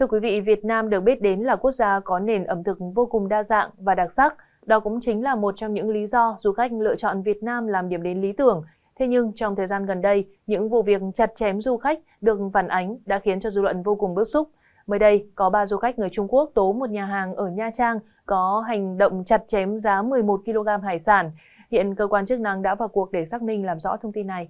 Thưa quý vị, Việt Nam được biết đến là quốc gia có nền ẩm thực vô cùng đa dạng và đặc sắc. Đó cũng chính là một trong những lý do du khách lựa chọn Việt Nam làm điểm đến lý tưởng. Thế nhưng trong thời gian gần đây, những vụ việc chặt chém du khách được phản ánh đã khiến cho dư luận vô cùng bức xúc. Mới đây, có ba du khách người Trung Quốc tố một nhà hàng ở Nha Trang có hành động chặt chém giá 11 kg hải sản. Hiện cơ quan chức năng đã vào cuộc để xác minh làm rõ thông tin này.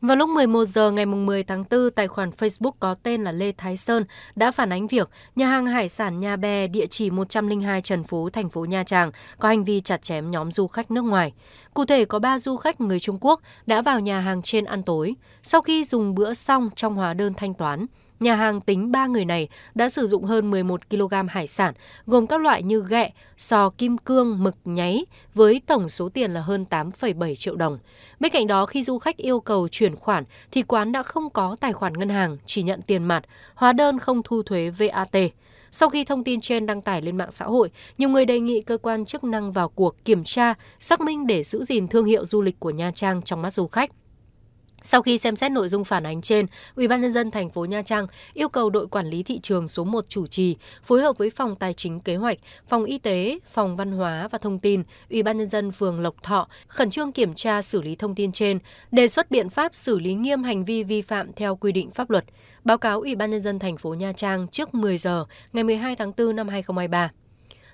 Vào lúc 11 giờ ngày 10 tháng 4, tài khoản Facebook có tên là Lê Thái Sơn đã phản ánh việc nhà hàng hải sản nha Bè địa chỉ 102 Trần Phú, thành phố Nha Trang có hành vi chặt chém nhóm du khách nước ngoài. Cụ thể có 3 du khách người Trung Quốc đã vào nhà hàng trên ăn tối. Sau khi dùng bữa xong trong hóa đơn thanh toán, nhà hàng tính ba người này đã sử dụng hơn 11 kg hải sản gồm các loại như ghẹ, sò kim cương, mực nháy với tổng số tiền là hơn 8,7 triệu đồng. Bên cạnh đó, khi du khách yêu cầu chuyển khoản thì quán đã không có tài khoản ngân hàng, chỉ nhận tiền mặt, hóa đơn không thu thuế VAT. Sau khi thông tin trên đăng tải lên mạng xã hội, nhiều người đề nghị cơ quan chức năng vào cuộc kiểm tra, xác minh để giữ gìn thương hiệu du lịch của Nha Trang trong mắt du khách. Sau khi xem xét nội dung phản ánh trên, ủy ban nhân dân thành phố Nha Trang yêu cầu đội quản lý thị trường số 1 chủ trì phối hợp với phòng tài chính kế hoạch, phòng y tế, phòng văn hóa và thông tin, ủy ban nhân dân phường Lộc Thọ khẩn trương kiểm tra xử lý thông tin trên, đề xuất biện pháp xử lý nghiêm hành vi vi phạm theo quy định pháp luật. Báo cáo ủy ban nhân dân thành phố Nha Trang trước 10 giờ ngày 12 tháng 4 năm 2023.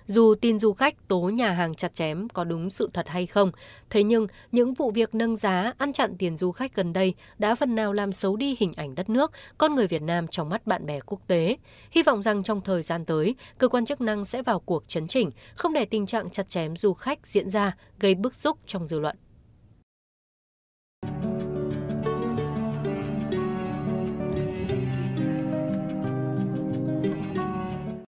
Dù tin du khách tố nhà hàng chặt chém có đúng sự thật hay không, thế nhưng những vụ việc nâng giá, ăn chặn tiền du khách gần đây đã phần nào làm xấu đi hình ảnh đất nước, con người Việt Nam trong mắt bạn bè quốc tế. Hy vọng rằng trong thời gian tới, cơ quan chức năng sẽ vào cuộc chấn chỉnh, không để tình trạng chặt chém du khách diễn ra gây bức xúc trong dư luận.